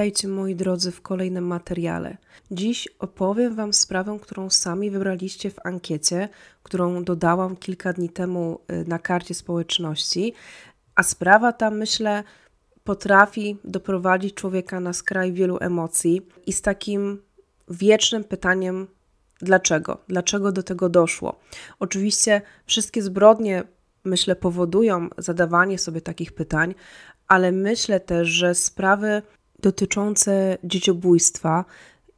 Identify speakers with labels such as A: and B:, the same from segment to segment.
A: Witajcie moi drodzy w kolejnym materiale. Dziś opowiem Wam sprawę, którą sami wybraliście w ankiecie, którą dodałam kilka dni temu y, na karcie społeczności, a sprawa ta myślę potrafi doprowadzić człowieka na skraj wielu emocji i z takim wiecznym pytaniem dlaczego, dlaczego do tego doszło. Oczywiście wszystkie zbrodnie myślę powodują zadawanie sobie takich pytań, ale myślę też, że sprawy dotyczące dzieciobójstwa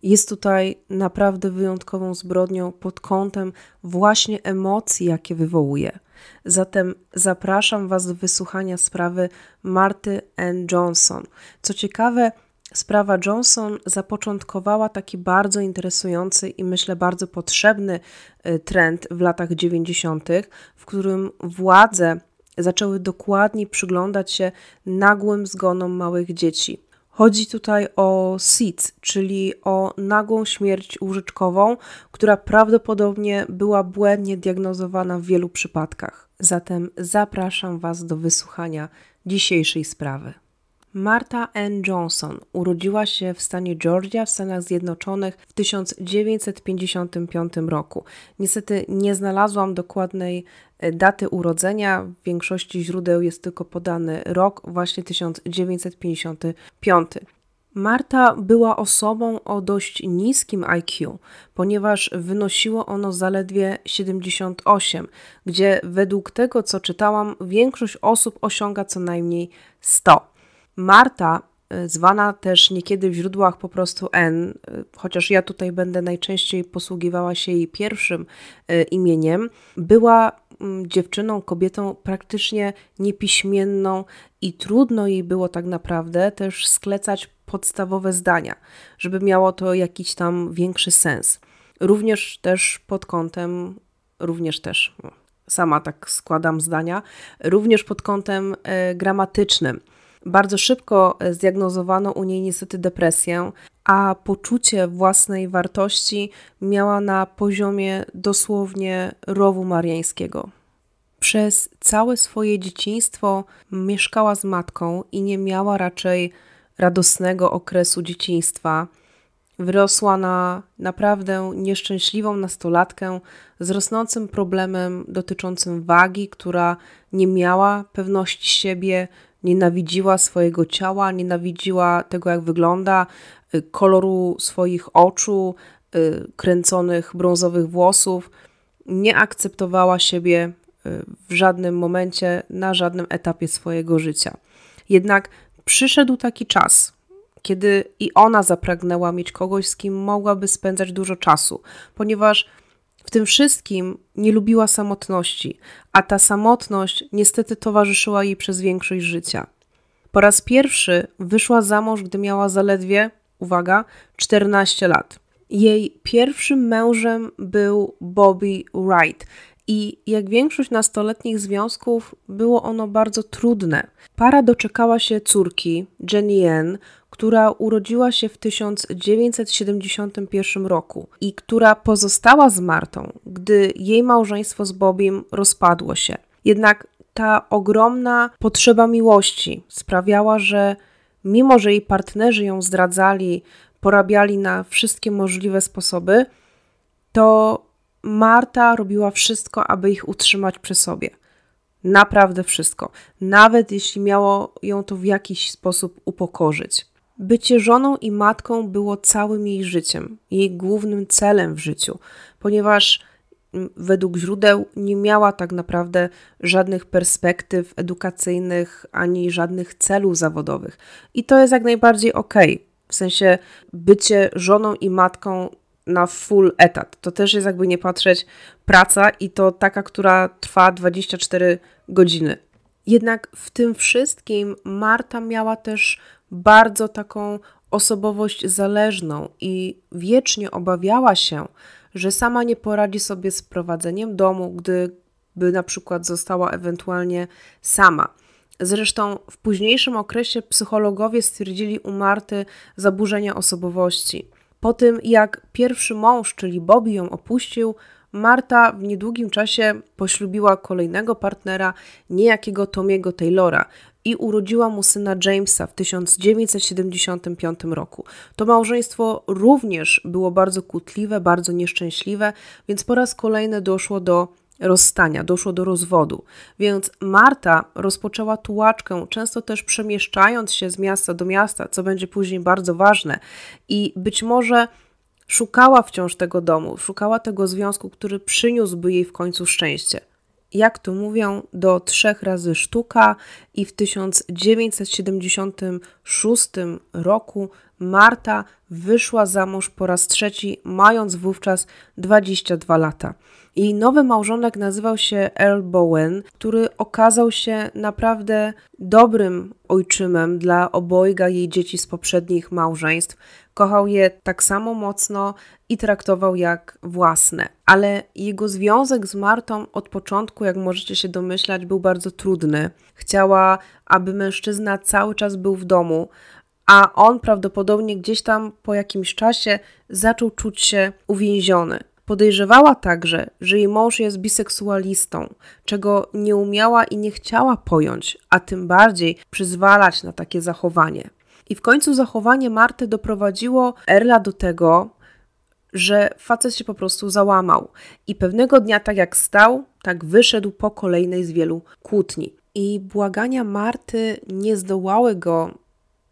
A: jest tutaj naprawdę wyjątkową zbrodnią pod kątem właśnie emocji, jakie wywołuje. Zatem zapraszam Was do wysłuchania sprawy Marty N. Johnson. Co ciekawe, sprawa Johnson zapoczątkowała taki bardzo interesujący i myślę bardzo potrzebny y, trend w latach 90., w którym władze zaczęły dokładnie przyglądać się nagłym zgonom małych dzieci Chodzi tutaj o SIDS, czyli o nagłą śmierć łóżeczkową, która prawdopodobnie była błędnie diagnozowana w wielu przypadkach. Zatem zapraszam Was do wysłuchania dzisiejszej sprawy. Marta N. Johnson urodziła się w stanie Georgia w Stanach Zjednoczonych w 1955 roku. Niestety nie znalazłam dokładnej e, daty urodzenia. W większości źródeł jest tylko podany rok, właśnie 1955. Marta była osobą o dość niskim IQ, ponieważ wynosiło ono zaledwie 78, gdzie według tego co czytałam, większość osób osiąga co najmniej 100. Marta, y, zwana też niekiedy w źródłach po prostu N, y, chociaż ja tutaj będę najczęściej posługiwała się jej pierwszym y, imieniem, była mm, dziewczyną, kobietą praktycznie niepiśmienną i trudno jej było tak naprawdę też sklecać podstawowe zdania, żeby miało to jakiś tam większy sens. Również też pod kątem, również też, no, sama tak składam zdania, również pod kątem gramatycznym. Bardzo szybko e, zdiagnozowano u niej niestety depresję, a poczucie własnej wartości miała na poziomie dosłownie rowu mariańskiego. Przez całe swoje dzieciństwo mieszkała z matką i nie miała raczej radosnego okresu dzieciństwa. Wyrosła na naprawdę nieszczęśliwą nastolatkę z rosnącym problemem dotyczącym wagi, która nie miała pewności siebie, Nienawidziła swojego ciała, nienawidziła tego, jak wygląda, y, koloru swoich oczu, y, kręconych brązowych włosów. Nie akceptowała siebie y, w żadnym momencie, na żadnym etapie swojego życia. Jednak przyszedł taki czas, kiedy i ona zapragnęła mieć kogoś, z kim mogłaby spędzać dużo czasu, ponieważ tym wszystkim nie lubiła samotności, a ta samotność niestety towarzyszyła jej przez większość życia. Po raz pierwszy wyszła za mąż, gdy miała zaledwie, uwaga, 14 lat. Jej pierwszym mężem był Bobby Wright, i jak większość nastoletnich związków, było ono bardzo trudne. Para doczekała się córki, Jenny Ann, która urodziła się w 1971 roku i która pozostała z Martą, gdy jej małżeństwo z Bobim rozpadło się. Jednak ta ogromna potrzeba miłości sprawiała, że mimo, że jej partnerzy ją zdradzali, porabiali na wszystkie możliwe sposoby, to Marta robiła wszystko, aby ich utrzymać przy sobie. Naprawdę wszystko, nawet jeśli miało ją to w jakiś sposób upokorzyć. Bycie żoną i matką było całym jej życiem, jej głównym celem w życiu, ponieważ mm, według źródeł nie miała tak naprawdę żadnych perspektyw edukacyjnych ani żadnych celów zawodowych. I to jest jak najbardziej okej. Okay. W sensie bycie żoną i matką na full etat. To też jest jakby nie patrzeć praca i to taka, która trwa 24 godziny. Jednak w tym wszystkim Marta miała też bardzo taką osobowość zależną i wiecznie obawiała się, że sama nie poradzi sobie z prowadzeniem domu, gdyby na przykład została ewentualnie sama. Zresztą w późniejszym okresie psychologowie stwierdzili u Marty zaburzenia osobowości. Po tym, jak pierwszy mąż, czyli Bobby, ją opuścił, Marta w niedługim czasie poślubiła kolejnego partnera, niejakiego Tomiego Taylora, i urodziła mu syna Jamesa w 1975 roku. To małżeństwo również było bardzo kłótliwe, bardzo nieszczęśliwe, więc po raz kolejny doszło do rozstania, doszło do rozwodu. Więc Marta rozpoczęła tułaczkę, często też przemieszczając się z miasta do miasta, co będzie później bardzo ważne. I być może szukała wciąż tego domu, szukała tego związku, który przyniósłby jej w końcu szczęście jak to mówią, do trzech razy sztuka, i w 1976 roku Marta wyszła za mąż po raz trzeci, mając wówczas 22 lata. Jej nowy małżonek nazywał się Earl Bowen, który okazał się naprawdę dobrym ojczymem dla obojga jej dzieci z poprzednich małżeństw. Kochał je tak samo mocno i traktował jak własne. Ale jego związek z Martą od początku, jak możecie się domyślać, był bardzo trudny. Chciała, aby mężczyzna cały czas był w domu, a on prawdopodobnie gdzieś tam po jakimś czasie zaczął czuć się uwięziony. Podejrzewała także, że jej mąż jest biseksualistą, czego nie umiała i nie chciała pojąć, a tym bardziej przyzwalać na takie zachowanie. I w końcu zachowanie Marty doprowadziło Erla do tego, że facet się po prostu załamał i pewnego dnia, tak jak stał, tak wyszedł po kolejnej z wielu kłótni. I błagania Marty nie zdołały go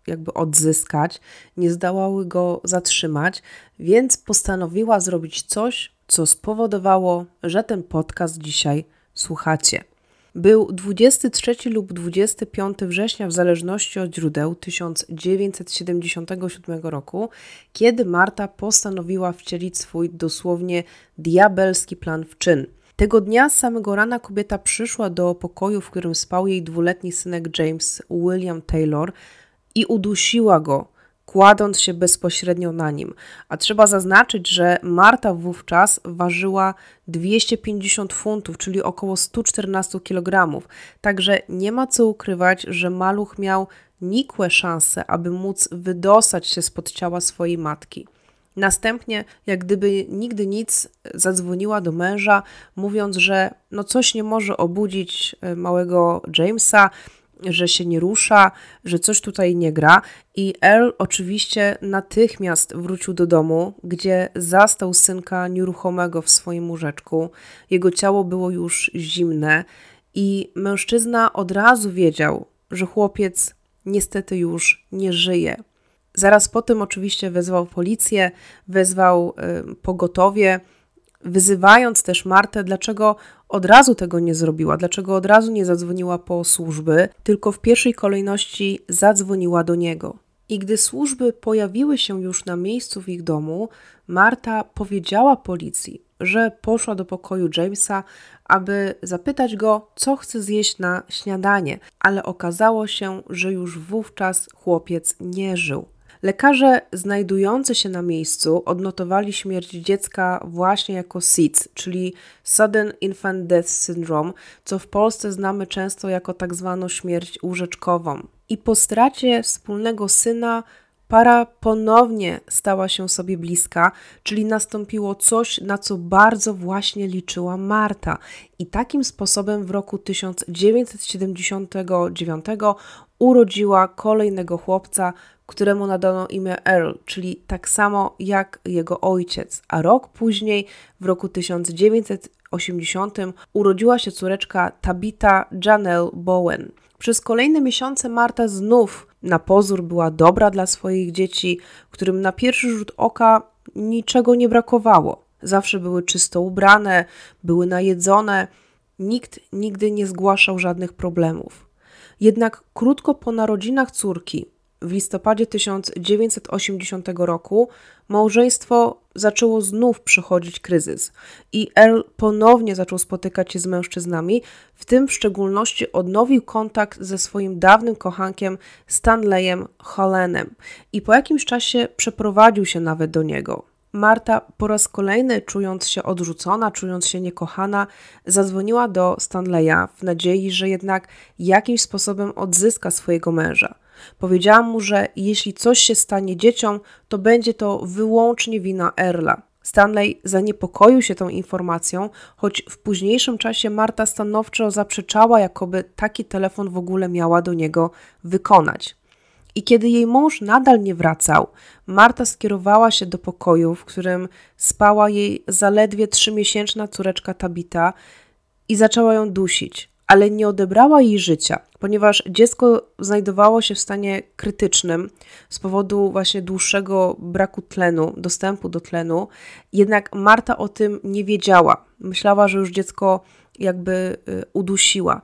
A: jakby odzyskać, nie zdołały go zatrzymać, więc postanowiła zrobić coś, co spowodowało, że ten podcast dzisiaj słuchacie. Był 23 lub 25 września, w zależności od źródeł, 1977 roku, kiedy Marta postanowiła wcielić swój dosłownie diabelski plan w czyn. Tego dnia z samego rana kobieta przyszła do pokoju, w którym spał jej dwuletni synek James William Taylor, i udusiła go, kładąc się bezpośrednio na nim. A trzeba zaznaczyć, że Marta wówczas ważyła 250 funtów, czyli około 114 kg. Także nie ma co ukrywać, że maluch miał nikłe szanse, aby móc wydostać się spod ciała swojej matki. Następnie, jak gdyby nigdy nic, zadzwoniła do męża, mówiąc, że no coś nie może obudzić e, małego Jamesa, że się nie rusza, że coś tutaj nie gra. I Earl oczywiście natychmiast wrócił do domu, gdzie zastał synka nieruchomego w swoim łóżeczku. Jego ciało było już zimne i mężczyzna od razu wiedział, że chłopiec niestety już nie żyje. Zaraz po tym oczywiście wezwał policję, wezwał y, pogotowie wyzywając też Martę, dlaczego od razu tego nie zrobiła, dlaczego od razu nie zadzwoniła po służby, tylko w pierwszej kolejności zadzwoniła do niego. I gdy służby pojawiły się już na miejscu w ich domu, Marta powiedziała policji, że poszła do pokoju Jamesa, aby zapytać go, co chce zjeść na śniadanie, ale okazało się, że już wówczas chłopiec nie żył. Lekarze znajdujący się na miejscu odnotowali śmierć dziecka właśnie jako SIDS, czyli Sudden Infant Death Syndrome, co w Polsce znamy często jako tak zwaną śmierć łóżeczkową. I po stracie wspólnego syna para ponownie stała się sobie bliska, czyli nastąpiło coś, na co bardzo właśnie liczyła Marta. I takim sposobem w roku 1979 urodziła kolejnego chłopca, któremu nadano imię Earl, czyli tak samo jak jego ojciec. A rok później, w roku 1980, urodziła się córeczka Tabitha Janelle Bowen. Przez kolejne miesiące Marta znów na pozór była dobra dla swoich dzieci, którym na pierwszy rzut oka niczego nie brakowało. Zawsze były czysto ubrane, były najedzone, nikt nigdy nie zgłaszał żadnych problemów. Jednak krótko po narodzinach córki, w listopadzie 1980 roku, małżeństwo zaczęło znów przechodzić kryzys i Earl ponownie zaczął spotykać się z mężczyznami, w tym w szczególności odnowił kontakt ze swoim dawnym kochankiem Stanleyem Holenem, i po jakimś czasie przeprowadził się nawet do niego. Marta po raz kolejny, czując się odrzucona, czując się niekochana, zadzwoniła do Stanleya w nadziei, że jednak jakimś sposobem odzyska swojego męża. Powiedziała mu, że jeśli coś się stanie dzieciom, to będzie to wyłącznie wina Erla. Stanley zaniepokoił się tą informacją, choć w późniejszym czasie Marta stanowczo zaprzeczała, jakoby taki telefon w ogóle miała do niego wykonać. I kiedy jej mąż nadal nie wracał, Marta skierowała się do pokoju, w którym spała jej zaledwie trzymiesięczna córeczka Tabita i zaczęła ją dusić, ale nie odebrała jej życia, ponieważ dziecko znajdowało się w stanie krytycznym z powodu właśnie dłuższego braku tlenu, dostępu do tlenu. Jednak Marta o tym nie wiedziała. Myślała, że już dziecko jakby y, udusiła.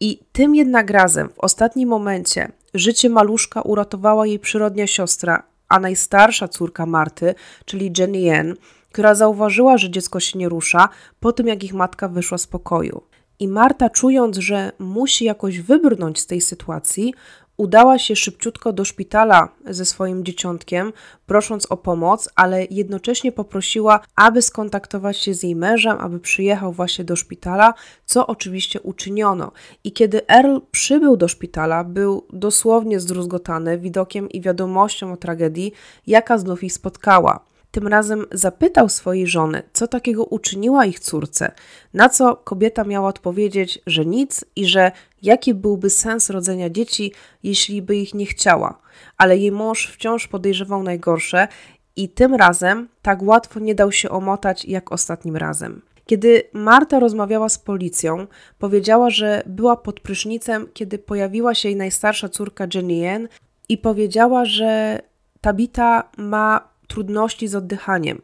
A: I tym jednak razem, w ostatnim momencie, życie maluszka uratowała jej przyrodnia siostra, a najstarsza córka Marty, czyli Jenny Ann, która zauważyła, że dziecko się nie rusza po tym, jak ich matka wyszła z pokoju. I Marta, czując, że musi jakoś wybrnąć z tej sytuacji, Udała się szybciutko do szpitala ze swoim dzieciątkiem, prosząc o pomoc, ale jednocześnie poprosiła, aby skontaktować się z jej mężem, aby przyjechał właśnie do szpitala, co oczywiście uczyniono. I kiedy Earl przybył do szpitala, był dosłownie zdruzgotany widokiem i wiadomością o tragedii, jaka znów ich spotkała. Tym razem zapytał swojej żony, co takiego uczyniła ich córce, na co kobieta miała odpowiedzieć, że nic i że jaki byłby sens rodzenia dzieci, jeśli by ich nie chciała. Ale jej mąż wciąż podejrzewał najgorsze i tym razem tak łatwo nie dał się omotać jak ostatnim razem. Kiedy Marta rozmawiała z policją, powiedziała, że była pod prysznicem, kiedy pojawiła się jej najstarsza córka Jenny Yen i powiedziała, że Tabita ma trudności z oddychaniem.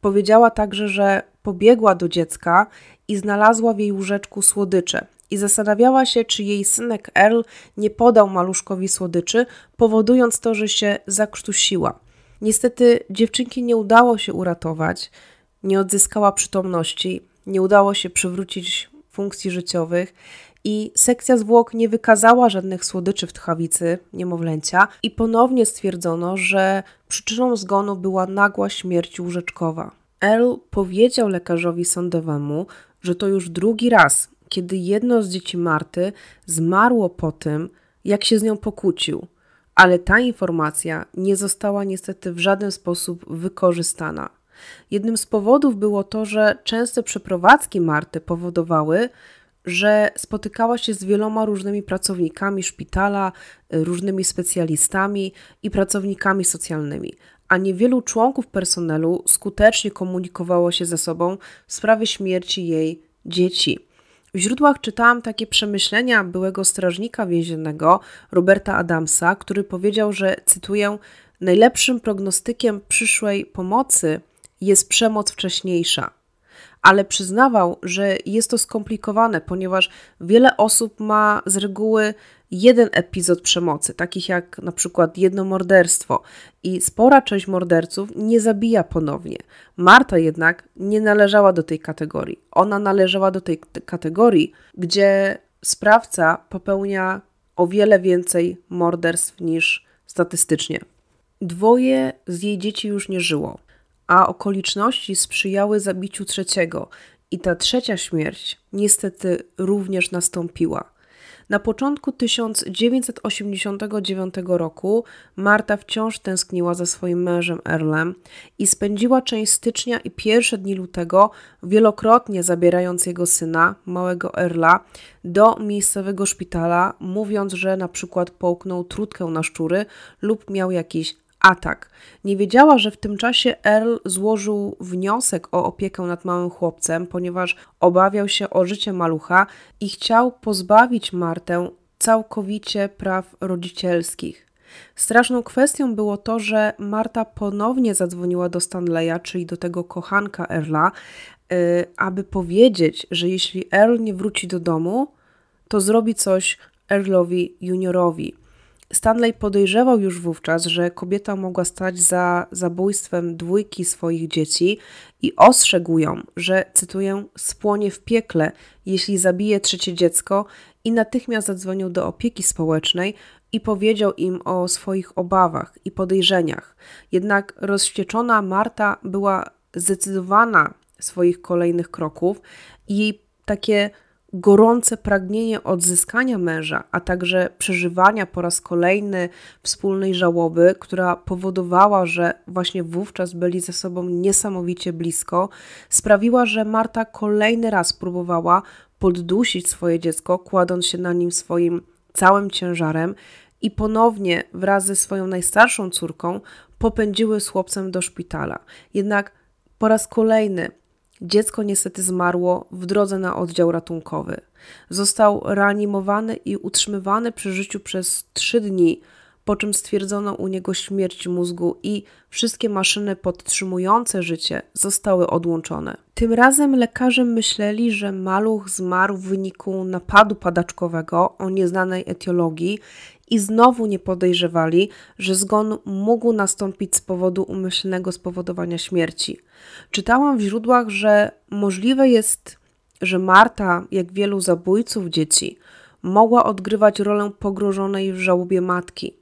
A: Powiedziała także, że pobiegła do dziecka i znalazła w jej łóżeczku słodycze i zastanawiała się, czy jej synek Earl nie podał maluszkowi słodyczy, powodując to, że się zakrztusiła. Niestety dziewczynki nie udało się uratować, nie odzyskała przytomności, nie udało się przywrócić funkcji życiowych, i sekcja zwłok nie wykazała żadnych słodyczy w tchawicy niemowlęcia i ponownie stwierdzono, że przyczyną zgonu była nagła śmierć łóżeczkowa. Earl powiedział lekarzowi sądowemu, że to już drugi raz, kiedy jedno z dzieci Marty zmarło po tym, jak się z nią pokłócił, ale ta informacja nie została niestety w żaden sposób wykorzystana. Jednym z powodów było to, że częste przeprowadzki Marty powodowały, że spotykała się z wieloma różnymi pracownikami szpitala, y, różnymi specjalistami i pracownikami socjalnymi, a niewielu członków personelu skutecznie komunikowało się ze sobą w sprawie śmierci jej dzieci. W źródłach czytałam takie przemyślenia byłego strażnika więziennego Roberta Adamsa, który powiedział, że cytuję: Najlepszym prognostykiem przyszłej pomocy jest przemoc wcześniejsza ale przyznawał, że jest to skomplikowane, ponieważ wiele osób ma z reguły jeden epizod przemocy, takich jak na przykład jedno morderstwo, i spora część morderców nie zabija ponownie. Marta jednak nie należała do tej kategorii. Ona należała do tej kategorii, gdzie sprawca popełnia o wiele więcej morderstw niż statystycznie. Dwoje z jej dzieci już nie żyło a okoliczności sprzyjały zabiciu trzeciego, i ta trzecia śmierć niestety również nastąpiła. Na początku 1989 roku Marta wciąż tęskniła za swoim mężem Erlem i spędziła część stycznia i pierwsze dni lutego wielokrotnie zabierając jego syna, małego Erla, do miejscowego szpitala, mówiąc, że na przykład połknął trutkę na szczury lub miał jakiś atak. Nie wiedziała, że w tym czasie Earl złożył wniosek o opiekę nad małym chłopcem, ponieważ obawiał się o życie malucha i chciał pozbawić Martę całkowicie praw rodzicielskich. Straszną kwestią było to, że Marta ponownie zadzwoniła do Stanleya, czyli do tego kochanka Erla, y, aby powiedzieć, że jeśli Earl nie wróci do domu, to zrobi coś Earlowi juniorowi. Stanley podejrzewał już wówczas, że kobieta mogła stać za zabójstwem dwójki swoich dzieci i ostrzegł ją, że, cytuję, spłonie w piekle, jeśli zabije trzecie dziecko, i natychmiast zadzwonił do opieki społecznej i powiedział im o swoich obawach i podejrzeniach. Jednak rozwścieczona Marta była zdecydowana swoich kolejnych kroków i jej takie gorące pragnienie odzyskania męża, a także przeżywania po raz kolejny wspólnej żałoby, która powodowała, że właśnie wówczas byli ze sobą niesamowicie blisko, sprawiła, że Marta kolejny raz próbowała poddusić swoje dziecko, kładąc się na nim swoim całym ciężarem. I ponownie wraz ze swoją najstarszą córką popędziły z chłopcem do szpitala. Jednak po raz kolejny Dziecko niestety zmarło w drodze na oddział ratunkowy. Został reanimowany i utrzymywany przy życiu przez trzy dni, po czym stwierdzono u niego śmierć mózgu i wszystkie maszyny podtrzymujące życie zostały odłączone. Tym razem lekarze myśleli, że maluch zmarł w wyniku napadu padaczkowego o nieznanej etiologii i znowu nie podejrzewali, że zgon mógł nastąpić z powodu umyślnego spowodowania śmierci. Czytałam w źródłach, że możliwe jest, że Marta, jak wielu zabójców dzieci, mogła odgrywać rolę pogrożonej w żałobie matki.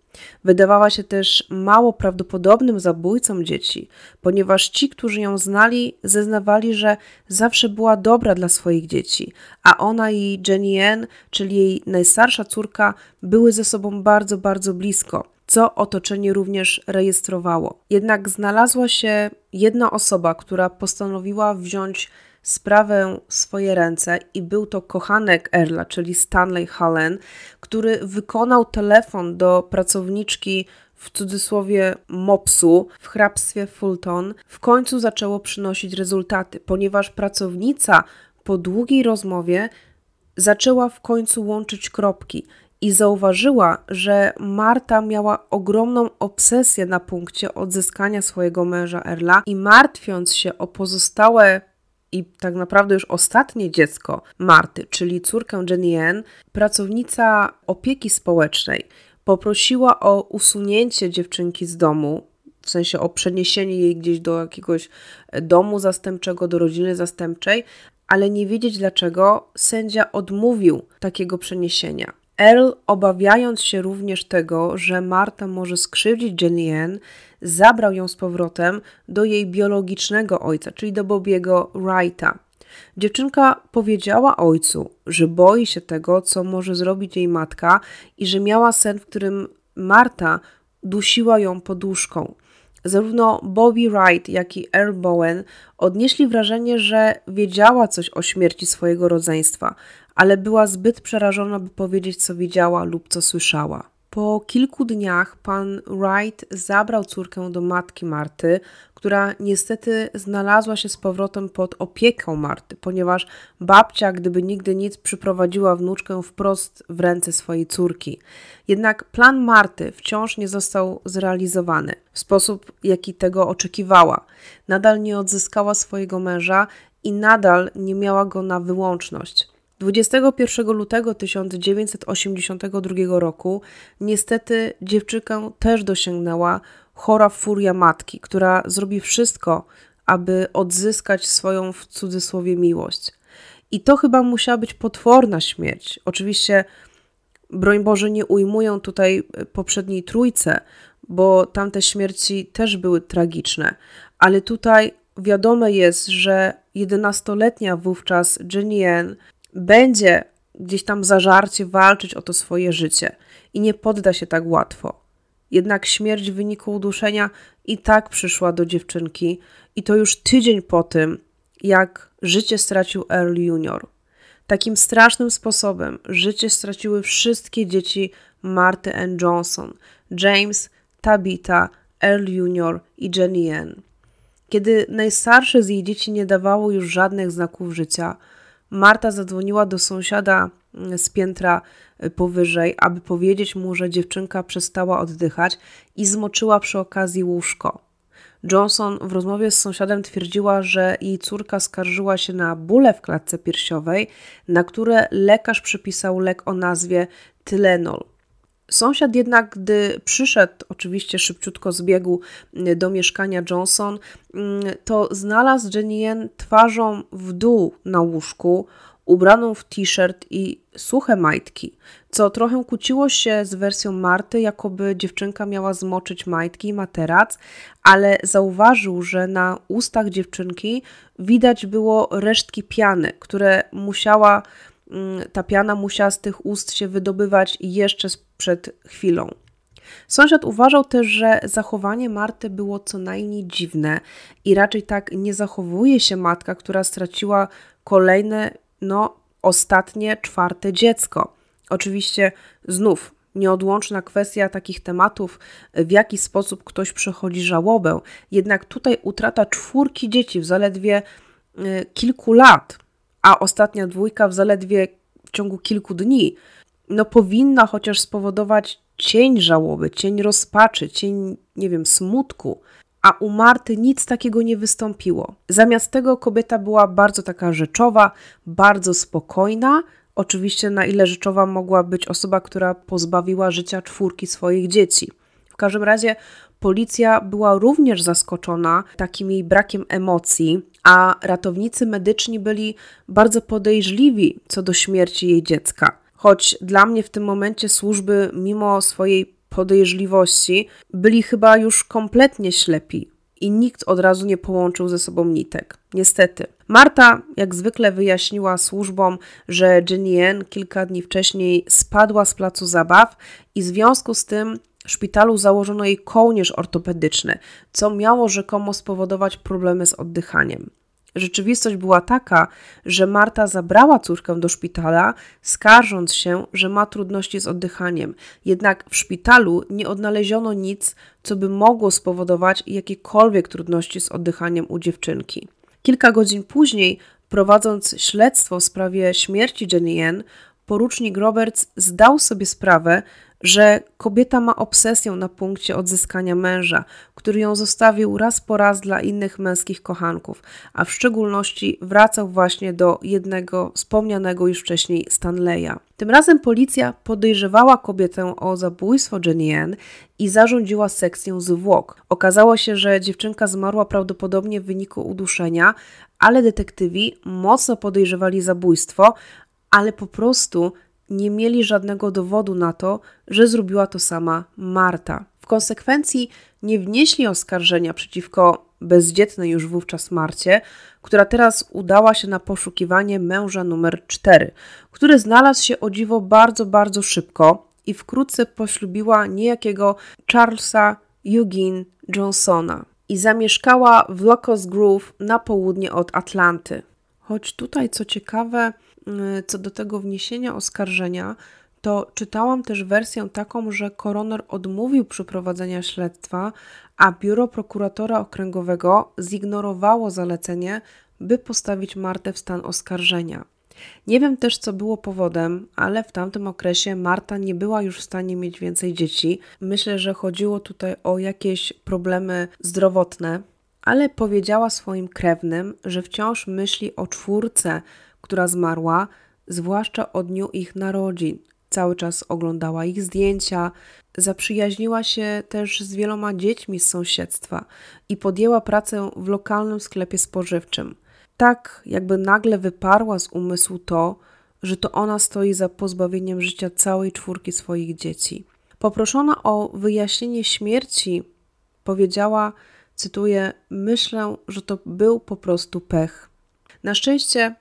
A: Wydawała się też mało prawdopodobnym zabójcą dzieci, ponieważ ci, którzy ją znali, zeznawali, że zawsze była dobra dla swoich dzieci, a ona i Jenny Ann, czyli jej najstarsza córka, były ze sobą bardzo, bardzo blisko co otoczenie również rejestrowało. Jednak znalazła się jedna osoba, która postanowiła wziąć sprawę w swoje ręce i był to kochanek Erla, czyli Stanley Hallen, który wykonał telefon do pracowniczki w cudzysłowie mopsu w hrabstwie Fulton, w końcu zaczęło przynosić rezultaty, ponieważ pracownica po długiej rozmowie zaczęła w końcu łączyć kropki i zauważyła, że Marta miała ogromną obsesję na punkcie odzyskania swojego męża Erla i martwiąc się o pozostałe i tak naprawdę już ostatnie dziecko Marty, czyli córkę Jenny Ann, pracownica opieki społecznej poprosiła o usunięcie dziewczynki z domu, w sensie o przeniesienie jej gdzieś do jakiegoś e, domu zastępczego, do rodziny zastępczej, ale nie wiedzieć dlaczego sędzia odmówił takiego przeniesienia. Earl, obawiając się również tego, że Marta może skrzywdzić Jenny Ann, zabrał ją z powrotem do jej biologicznego ojca, czyli do Bobiego Wrighta. Dziewczynka powiedziała ojcu, że boi się tego, co może zrobić jej matka i że miała sen, w którym Marta dusiła ją poduszką. Zarówno Bobby Wright, jak i Earl Bowen odnieśli wrażenie, że wiedziała coś o śmierci swojego rodzeństwa, ale była zbyt przerażona, by powiedzieć, co widziała lub co słyszała. Po kilku dniach pan Wright zabrał córkę do matki Marty, która niestety znalazła się z powrotem pod opieką Marty, ponieważ babcia, gdyby nigdy nic, przyprowadziła wnuczkę wprost w ręce swojej córki. Jednak plan Marty wciąż nie został zrealizowany w sposób, jaki tego oczekiwała. Nadal nie odzyskała swojego męża i nadal nie miała go na wyłączność. 21 lutego 1982 roku niestety dziewczykę też dosięgnęła chora furia matki, która zrobi wszystko, aby odzyskać swoją w cudzysłowie miłość. I to chyba musiała być potworna śmierć. Oczywiście, broń Boże, nie ujmują tutaj e, poprzedniej trójce, bo tamte śmierci też były tragiczne, ale tutaj wiadome jest, że 11-letnia wówczas Jenny Ann będzie gdzieś tam zażarcie walczyć o to swoje życie i nie podda się tak łatwo. Jednak śmierć w wyniku uduszenia i tak przyszła do dziewczynki i to już tydzień po tym, jak życie stracił Earl Junior. Takim strasznym sposobem życie straciły wszystkie dzieci Marty N. Johnson, James, Tabitha, Earl Junior i Jenny N. Kiedy najstarsze z jej dzieci nie dawało już żadnych znaków życia – Marta zadzwoniła do sąsiada mm, z piętra y, powyżej, aby powiedzieć mu, że dziewczynka przestała oddychać i zmoczyła przy okazji łóżko. Johnson w rozmowie z sąsiadem twierdziła, że jej córka skarżyła się na bóle w klatce piersiowej, na które lekarz przypisał lek o nazwie Tylenol. Sąsiad jednak, gdy przyszedł, oczywiście szybciutko z biegu y, do mieszkania Johnson, mm, to znalazł Jenny twarzą w dół na łóżku, ubraną w t-shirt i suche majtki, co trochę kłóciło się z wersją Marty, jakoby dziewczynka miała zmoczyć majtki i materac, ale zauważył, że na ustach dziewczynki widać było resztki piany, które musiała Mm, ta piana musiała z tych ust się wydobywać jeszcze przed chwilą. Sąsiad uważał też, że zachowanie Marty było co najmniej dziwne i raczej tak nie zachowuje się matka, która straciła kolejne, no ostatnie, czwarte dziecko. Oczywiście znów nieodłączna kwestia takich tematów, w jaki sposób ktoś przechodzi żałobę. Jednak tutaj utrata czwórki dzieci w zaledwie y, kilku lat a ostatnia dwójka w zaledwie w ciągu kilku dni, no powinna chociaż spowodować cień żałoby, cień rozpaczy, cień, nie wiem, smutku. A u Marty nic takiego nie wystąpiło. Zamiast tego kobieta była bardzo taka rzeczowa, bardzo spokojna. Oczywiście, na ile rzeczowa mogła być osoba, która pozbawiła życia czwórki swoich dzieci. W każdym razie Policja była również zaskoczona takim jej brakiem emocji, a ratownicy medyczni byli bardzo podejrzliwi co do śmierci jej dziecka. Choć dla mnie w tym momencie służby, mimo swojej podejrzliwości, byli chyba już kompletnie ślepi i nikt od razu nie połączył ze sobą nitek. Niestety. Marta, jak zwykle, wyjaśniła służbom, że Jenny Yen kilka dni wcześniej spadła z placu zabaw i w związku z tym szpitalu założono jej kołnierz ortopedyczny, co miało rzekomo spowodować problemy z oddychaniem. Rzeczywistość była taka, że Marta zabrała córkę do szpitala, skarżąc się, że ma trudności z oddychaniem. Jednak w szpitalu nie odnaleziono nic, co by mogło spowodować jakiekolwiek trudności z oddychaniem u dziewczynki. Kilka godzin później, prowadząc śledztwo w sprawie śmierci Jenny Yen, porucznik Roberts zdał sobie sprawę, że kobieta ma obsesję na punkcie odzyskania męża, który ją zostawił raz po raz dla innych męskich kochanków, a w szczególności wracał właśnie do jednego wspomnianego już wcześniej Stanleya. Tym razem policja podejrzewała kobietę o zabójstwo Jenny i zarządziła sekcją zwłok. Okazało się, że dziewczynka zmarła prawdopodobnie w wyniku uduszenia, ale detektywi mocno podejrzewali zabójstwo, ale po prostu nie mieli żadnego dowodu na to, że zrobiła to sama Marta. W konsekwencji nie wnieśli oskarżenia przeciwko bezdzietnej już wówczas Marcie, która teraz udała się na poszukiwanie męża numer 4, który znalazł się o dziwo bardzo, bardzo szybko i wkrótce poślubiła niejakiego Charlesa Eugene Johnsona i zamieszkała w Locust Grove na południe od Atlanty. Choć tutaj, co ciekawe, Y, co do tego wniesienia oskarżenia, to czytałam też wersję taką, że koroner odmówił przeprowadzenia śledztwa, a biuro prokuratora okręgowego zignorowało zalecenie, by postawić Martę w stan oskarżenia. Nie wiem też, co było powodem, ale w tamtym okresie Marta nie była już w stanie mieć więcej dzieci. Myślę, że chodziło tutaj o jakieś problemy zdrowotne, ale powiedziała swoim krewnym, że wciąż myśli o czwórce która zmarła, zwłaszcza o dniu ich narodzin. Cały czas oglądała ich zdjęcia, zaprzyjaźniła się też z wieloma dziećmi z sąsiedztwa i podjęła pracę w lokalnym sklepie spożywczym. Tak, jakby nagle wyparła z umysłu to, że to ona stoi za pozbawieniem życia całej czwórki swoich dzieci. Poproszona o wyjaśnienie śmierci, powiedziała, cytuję: Myślę, że to był po prostu pech. Na szczęście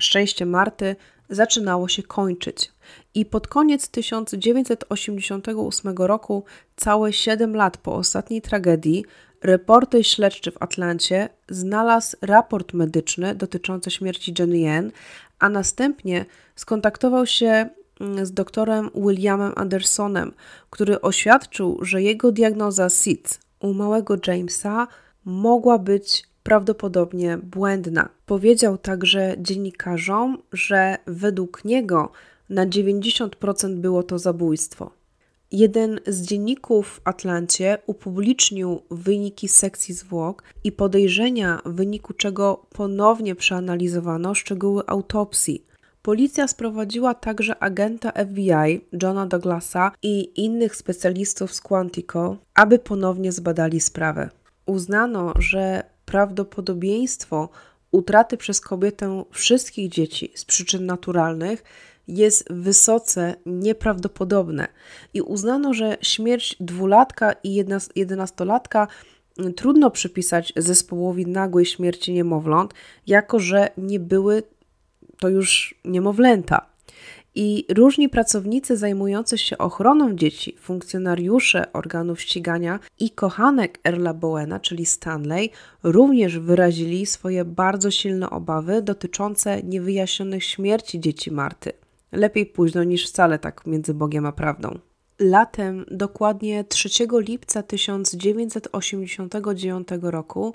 A: Szczęście Marty zaczynało się kończyć. I pod koniec 1988 roku, całe 7 lat po ostatniej tragedii, reporter śledczy w Atlancie znalazł raport medyczny dotyczący śmierci Jenny Yen, a następnie skontaktował się mm, z doktorem Williamem Andersonem, który oświadczył, że jego diagnoza SIDS u małego Jamesa mogła być prawdopodobnie błędna. Powiedział także dziennikarzom, że według niego na 90% było to zabójstwo. Jeden z dzienników w Atlancie upublicznił wyniki sekcji zwłok i podejrzenia, w wyniku czego ponownie przeanalizowano szczegóły autopsji. Policja sprowadziła także agenta FBI Johna Douglasa i innych specjalistów z Quantico, aby ponownie zbadali sprawę. Uznano, że prawdopodobieństwo utraty przez kobietę wszystkich dzieci z przyczyn naturalnych jest wysoce nieprawdopodobne i uznano, że śmierć dwulatka i jedenastolatka mm, trudno przypisać zespołowi nagłej śmierci niemowląt, jako że nie były to już niemowlęta i różni pracownicy zajmujący się ochroną dzieci, funkcjonariusze organów ścigania i kochanek Erla Bowena, czyli Stanley, również wyrazili swoje bardzo silne obawy dotyczące niewyjaśnionych śmierci dzieci Marty. Lepiej późno niż wcale tak między Bogiem a prawdą. Latem, dokładnie 3 lipca 1989 roku,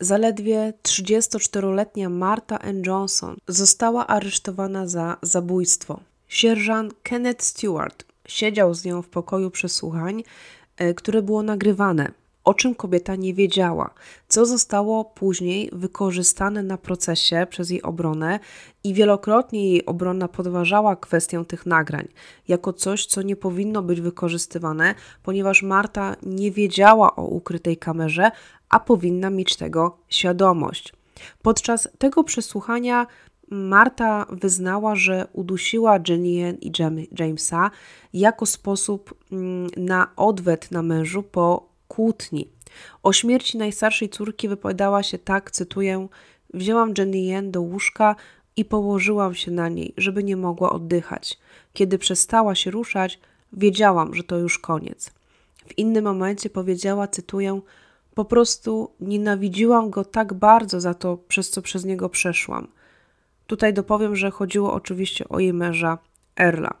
A: zaledwie 34-letnia Marta N. Johnson została aresztowana za zabójstwo. Sierżant Kenneth Stewart siedział z nią w pokoju przesłuchań, e, które było nagrywane, o czym kobieta nie wiedziała, co zostało później wykorzystane na procesie przez jej obronę i wielokrotnie jej obrona podważała kwestię tych nagrań jako coś, co nie powinno być wykorzystywane, ponieważ Marta nie wiedziała o ukrytej kamerze, a powinna mieć tego świadomość. Podczas tego przesłuchania Marta wyznała, że udusiła Jenny i Jamesa jako sposób mm, na odwet na mężu po kłótni. O śmierci najstarszej córki wypowiadała się tak, cytuję: Wzięłam Jenny do łóżka i położyłam się na niej, żeby nie mogła oddychać. Kiedy przestała się ruszać, wiedziałam, że to już koniec. W innym momencie powiedziała, cytuję: Po prostu nienawidziłam go tak bardzo za to, przez co przez niego przeszłam. Tutaj dopowiem, że chodziło oczywiście o jej męża Erla.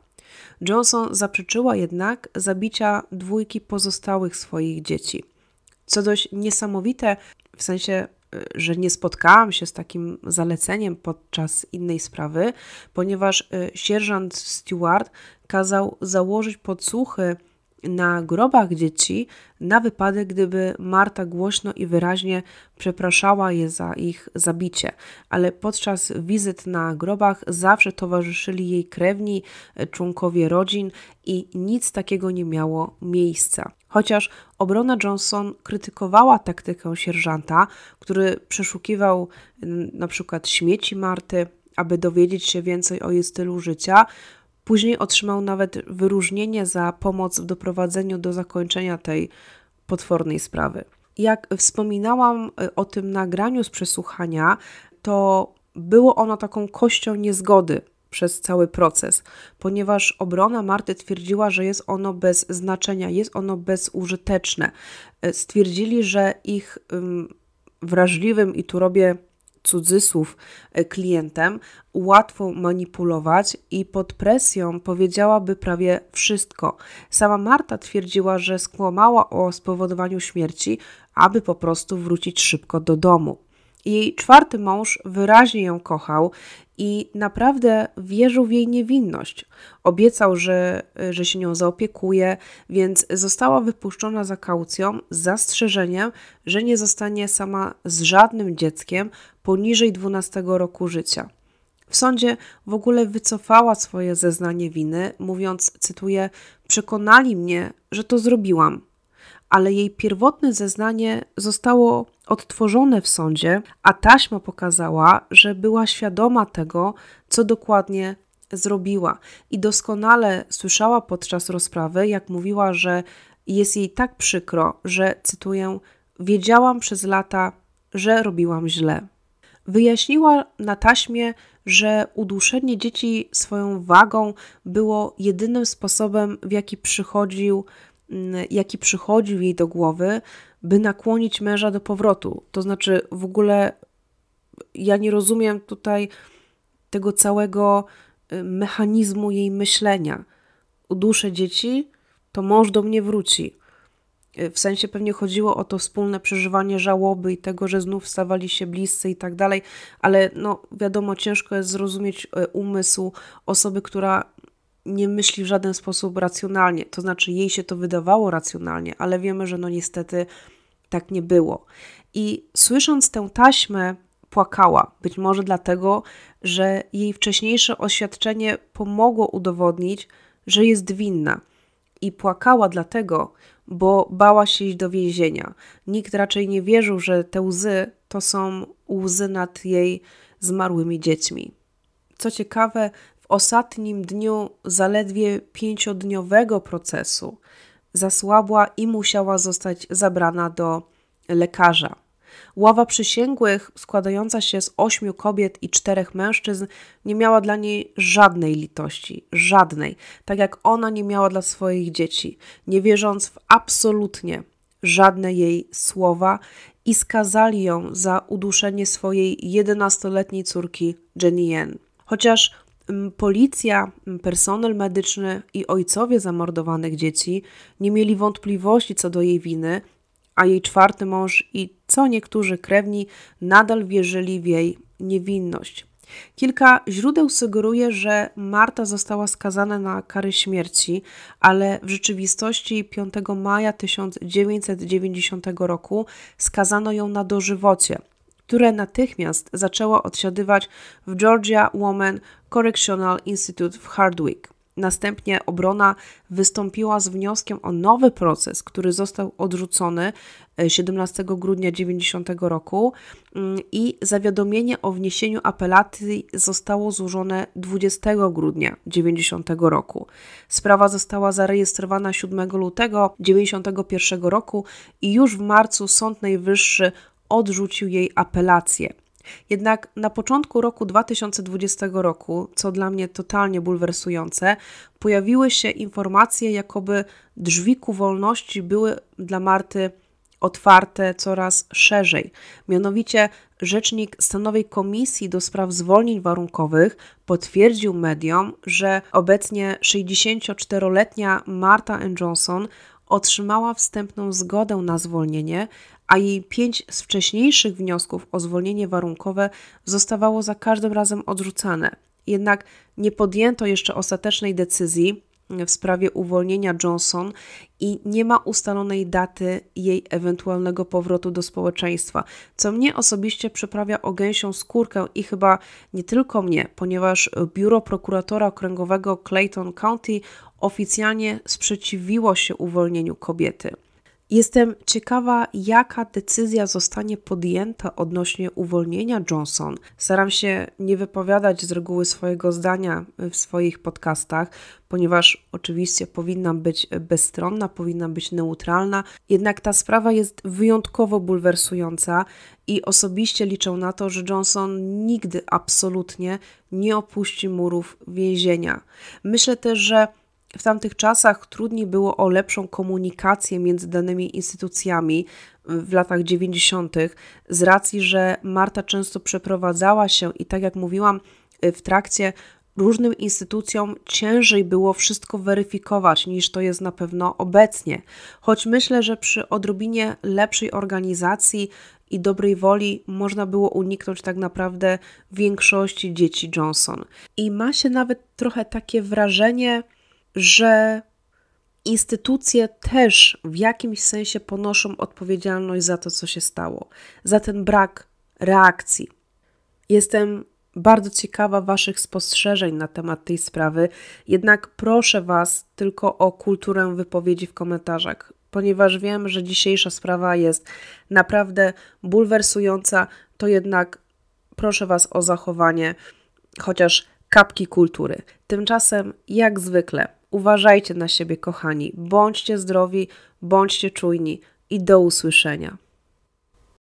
A: Johnson zaprzeczyła jednak zabicia dwójki pozostałych swoich dzieci. Co dość niesamowite, w sensie, y, że nie spotkałam się z takim zaleceniem podczas innej sprawy, ponieważ y, sierżant Stewart kazał założyć podsłuchy na grobach dzieci na wypadek, gdyby Marta głośno i wyraźnie przepraszała je za ich zabicie. Ale podczas wizyt na grobach zawsze towarzyszyli jej krewni, e, członkowie rodzin i nic takiego nie miało miejsca. Chociaż obrona Johnson krytykowała taktykę sierżanta, który przeszukiwał na przykład śmieci Marty, aby dowiedzieć się więcej o jej stylu życia, Później otrzymał nawet wyróżnienie za pomoc w doprowadzeniu do zakończenia tej potwornej sprawy. Jak wspominałam y, o tym nagraniu z przesłuchania, to było ono taką kością niezgody przez cały proces, ponieważ obrona Marty twierdziła, że jest ono bez znaczenia, jest ono bezużyteczne. Y, stwierdzili, że ich wrażliwym, i tu robię cudzysłów e, klientem, łatwo manipulować i pod presją powiedziałaby prawie wszystko. Sama Marta twierdziła, że skłamała o spowodowaniu śmierci, aby po prostu wrócić szybko do domu. Jej czwarty mąż wyraźnie ją kochał i naprawdę wierzył w jej niewinność. Obiecał, że, e, że się nią zaopiekuje, więc została wypuszczona za kaucją z zastrzeżeniem, że nie zostanie sama z żadnym dzieckiem, poniżej 12 roku życia. W sądzie w ogóle wycofała swoje zeznanie winy, mówiąc, cytuję: Przekonali mnie, że to zrobiłam, ale jej pierwotne zeznanie zostało odtworzone w sądzie, a taśma pokazała, że była świadoma tego, co dokładnie zrobiła i doskonale słyszała podczas rozprawy, jak mówiła, że jest jej tak przykro, że cytuję: Wiedziałam przez lata, że robiłam źle. Wyjaśniła na taśmie, że uduszenie dzieci swoją wagą było jedynym sposobem, w jaki przychodził, mm, jaki przychodził jej do głowy, by nakłonić męża do powrotu. To znaczy, w ogóle ja nie rozumiem tutaj tego całego y, mechanizmu jej myślenia. Uduszę dzieci, to mąż do mnie wróci. W sensie pewnie chodziło o to wspólne przeżywanie żałoby i tego, że znów stawali się bliscy i tak dalej, ale no wiadomo, ciężko jest zrozumieć e, umysł osoby, która nie myśli w żaden sposób racjonalnie. To znaczy, jej się to wydawało racjonalnie, ale wiemy, że no niestety tak nie było. I słysząc tę taśmę, płakała. Być może dlatego, że jej wcześniejsze oświadczenie pomogło udowodnić, że jest winna i płakała dlatego, bo bała się iść do więzienia. Nikt raczej nie wierzył, że te łzy to są łzy nad jej zmarłymi dziećmi. Co ciekawe, w ostatnim dniu zaledwie pięciodniowego procesu zasłabła i musiała zostać zabrana do lekarza. Ława przysięgłych, składająca się z ośmiu kobiet i czterech mężczyzn, nie miała dla niej żadnej litości, żadnej, tak jak ona nie miała dla swoich dzieci, nie wierząc w absolutnie żadne jej słowa i skazali ją za uduszenie swojej 11-letniej córki Jenny Yen. Chociaż mm, policja, mm, personel medyczny i ojcowie zamordowanych dzieci nie mieli wątpliwości co do jej winy, a jej czwarty mąż i co niektórzy krewni nadal wierzyli w jej niewinność. Kilka źródeł sugeruje, że Marta została skazana na kary śmierci, ale w rzeczywistości 5 maja 1990 roku skazano ją na dożywocie, które natychmiast zaczęła odsiadywać w Georgia Women Correctional Institute w Hardwick. Następnie obrona wystąpiła z wnioskiem o nowy proces, który został odrzucony 17 e, grudnia 90 roku mm, i zawiadomienie o wniesieniu apelacji zostało złożone 20 grudnia 90 roku. Sprawa została zarejestrowana 7 lutego 91 roku i już w marcu Sąd Najwyższy odrzucił jej apelację. Jednak na początku roku 2020 roku, co dla mnie totalnie bulwersujące, pojawiły się informacje, jakoby drzwi ku wolności były dla Marty otwarte coraz szerzej. Mianowicie rzecznik Stanowej Komisji do Spraw Zwolnień Warunkowych potwierdził mediom, że obecnie 64-letnia Marta N. Johnson otrzymała wstępną zgodę na zwolnienie, a jej pięć z wcześniejszych wniosków o zwolnienie warunkowe zostawało za każdym razem odrzucane. Jednak nie podjęto jeszcze ostatecznej decyzji w sprawie uwolnienia Johnson i nie ma ustalonej daty jej ewentualnego powrotu do społeczeństwa, co mnie osobiście przyprawia o gęsią skórkę i chyba nie tylko mnie, ponieważ biuro prokuratora okręgowego Clayton County oficjalnie sprzeciwiło się uwolnieniu kobiety. Jestem ciekawa, jaka decyzja zostanie podjęta odnośnie uwolnienia Johnson. Staram się nie wypowiadać z reguły swojego zdania y, w swoich podcastach, ponieważ oczywiście powinnam być bezstronna, powinnam być neutralna. Jednak ta sprawa jest wyjątkowo bulwersująca i osobiście liczę na to, że Johnson nigdy absolutnie nie opuści murów więzienia. Myślę też, że w tamtych czasach trudniej było o lepszą komunikację między danymi instytucjami y, w latach 90., z racji, że Marta często przeprowadzała się i tak jak mówiłam, y, w trakcie różnym instytucjom ciężej było wszystko weryfikować niż to jest na pewno obecnie. Choć myślę, że przy odrobinie lepszej organizacji i dobrej woli można było uniknąć tak naprawdę większości dzieci Johnson. I ma się nawet trochę takie wrażenie, że instytucje też w jakimś sensie ponoszą odpowiedzialność za to, co się stało, za ten brak reakcji. Jestem bardzo ciekawa Waszych spostrzeżeń na temat tej sprawy, jednak proszę Was tylko o kulturę wypowiedzi w komentarzach, ponieważ wiem, że dzisiejsza sprawa jest naprawdę bulwersująca, to jednak proszę Was o zachowanie chociaż kapki kultury. Tymczasem, jak zwykle, Uważajcie na siebie, kochani, bądźcie zdrowi, bądźcie czujni i do usłyszenia.